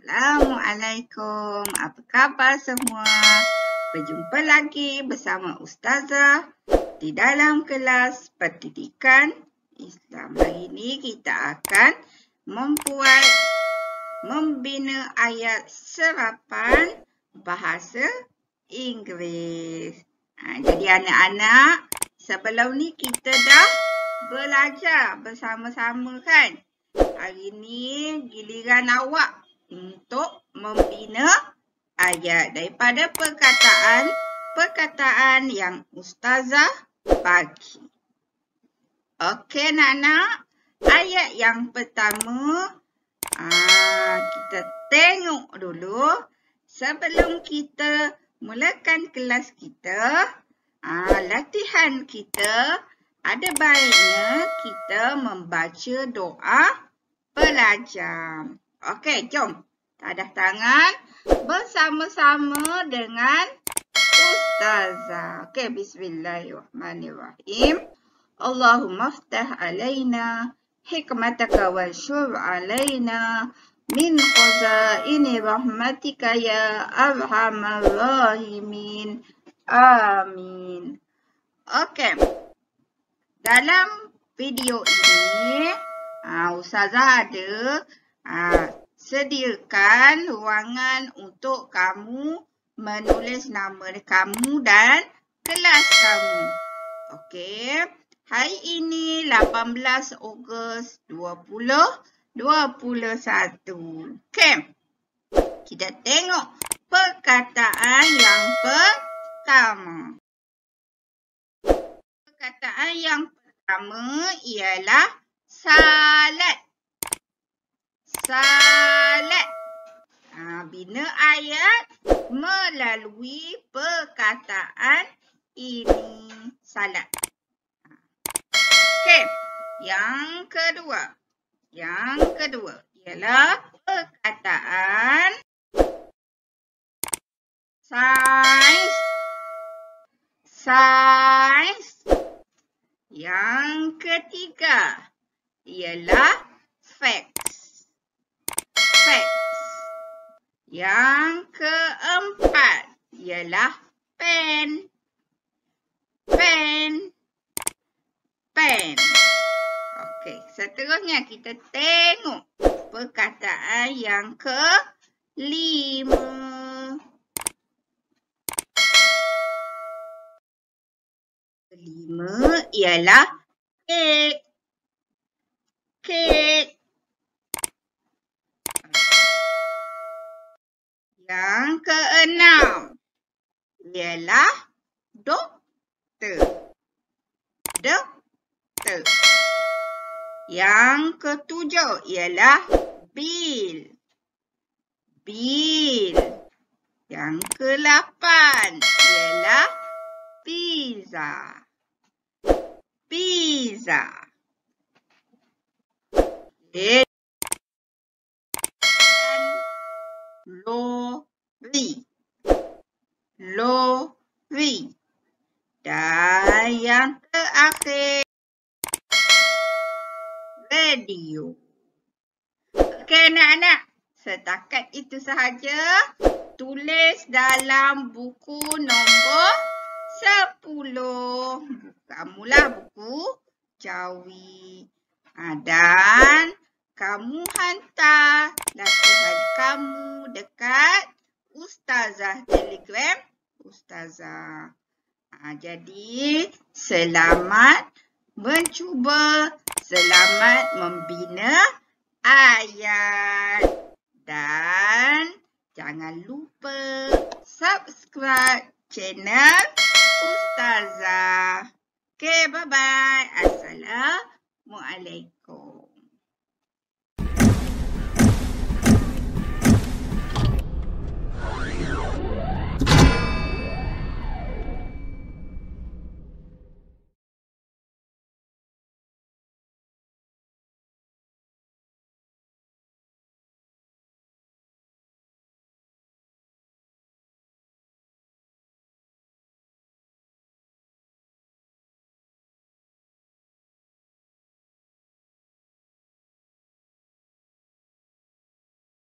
Assalamualaikum. Apa khabar semua? Berjumpa lagi bersama Ustazah di dalam kelas pendidikan Islam. Hari ini kita akan membuat membina ayat serapan bahasa Inggeris. Ha, jadi anak-anak, sebelum ni kita dah belajar bersama-sama kan? Hari ni giliran awak untuk membina ayat daripada perkataan-perkataan yang ustazah bagi. Okey, Nana. Ayat yang pertama, Ah kita tengok dulu sebelum kita mulakan kelas kita, ah, latihan kita, ada baiknya kita membaca doa pelajar. Okey, jom. Tadah tangan bersama-sama dengan Ustazah. Okey, bismillahirrahmanirrahim. Allahumma ftah alayna hikmataka wa syur alayna min ini rahmatika ya arhamar rahimin. Amin. Okey. Dalam video ini, ah, Ustazah ada Ha, sediakan ruangan untuk kamu menulis nama kamu dan kelas kamu. Okey. Hari ini 18 Ogos 2021. Okey. Kita tengok perkataan yang pertama. Perkataan yang pertama ialah salat. Salat. Ha, bina ayat melalui perkataan ini. Salat. Okey. Yang kedua. Yang kedua ialah perkataan sains. Sains. Yang ketiga ialah fact set. Yang keempat ialah pen. Pen. Pen. Okey, seterusnya kita tengok perkataan yang ke lima, Kelima ialah kek. Kek. Yang keenam ialah doktor. Doktor. Yang ketujuh ialah bil. Bil. Yang kelapan ialah pizza. Pizza. Okay. three. Dan yang terakhir. Radio. Okey anak-anak. Setakat itu sahaja. Tulis dalam buku nombor 10. mula buku jawi. Ha, dan kamu hantar latihan kamu dekat Ustazah Telegram Ustazah. Ha, jadi, selamat mencuba. Selamat membina ayat. Dan jangan lupa subscribe channel Ustazah. Okay, bye-bye. Assalamualaikum.